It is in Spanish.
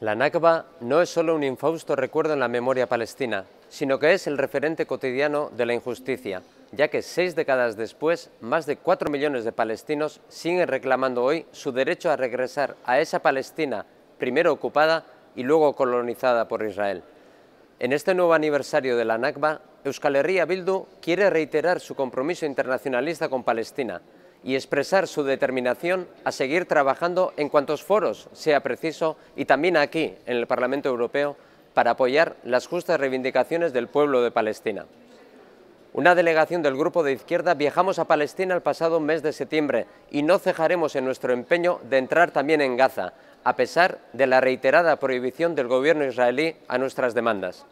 La Nakba no es solo un infausto recuerdo en la memoria palestina, sino que es el referente cotidiano de la injusticia, ya que seis décadas después, más de cuatro millones de palestinos siguen reclamando hoy su derecho a regresar a esa Palestina, primero ocupada y luego colonizada por Israel. En este nuevo aniversario de la Nakba, Euskal Herria Bildu quiere reiterar su compromiso internacionalista con Palestina, y expresar su determinación a seguir trabajando en cuantos foros sea preciso y también aquí, en el Parlamento Europeo, para apoyar las justas reivindicaciones del pueblo de Palestina. Una delegación del Grupo de Izquierda viajamos a Palestina el pasado mes de septiembre y no cejaremos en nuestro empeño de entrar también en Gaza, a pesar de la reiterada prohibición del gobierno israelí a nuestras demandas.